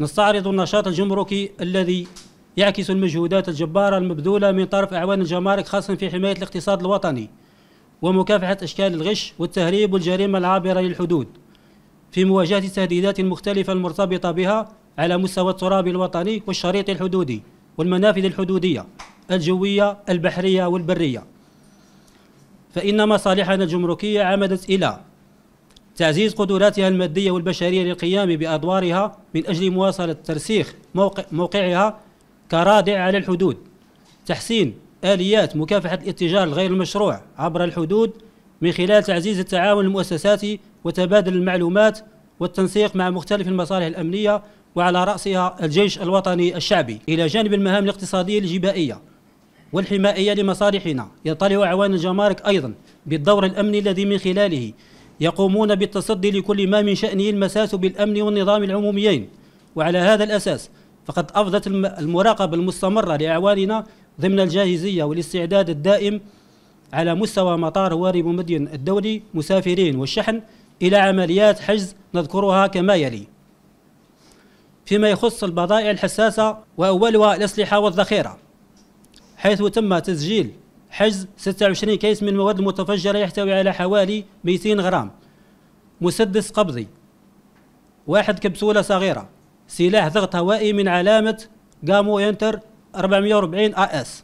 نستعرض النشاط الجمركي الذي يعكس المجهودات الجبارة المبذولة من طرف أعوان الجمارك خاصة في حماية الاقتصاد الوطني ومكافحة أشكال الغش والتهريب والجريمة العابرة للحدود في مواجهة التهديدات المختلفة المرتبطة بها على مستوى التراب الوطني والشريط الحدودي والمنافذ الحدودية الجوية البحرية والبرية فإن مصالحنا الجمركية عمدت إلى تعزيز قدراتها المادية والبشرية للقيام بأدوارها من أجل مواصلة ترسيخ موقع موقعها كرادع على الحدود تحسين آليات مكافحة الاتجار الغير المشروع عبر الحدود من خلال تعزيز التعاون المؤسساتي وتبادل المعلومات والتنسيق مع مختلف المصالح الأمنية وعلى رأسها الجيش الوطني الشعبي إلى جانب المهام الاقتصادية الجبائية والحمائية لمصالحنا يطلع عوان الجمارك أيضا بالدور الأمني الذي من خلاله يقومون بالتصدي لكل ما من شأنه المساس بالأمن والنظام العموميين وعلى هذا الأساس فقد أفضت المراقبة المستمرة لأعواننا ضمن الجاهزية والاستعداد الدائم على مستوى مطار واري مدين الدولي مسافرين والشحن إلى عمليات حجز نذكرها كما يلي فيما يخص البضائع الحساسة وأولها الأسلحة والذخيرة حيث تم تسجيل حجز 26 كيس من المواد المتفجرة يحتوي على حوالي 200 غرام مسدس قبضي واحد كبسولة صغيرة سلاح ضغط هوائي من علامة جامو ينتر 440 اس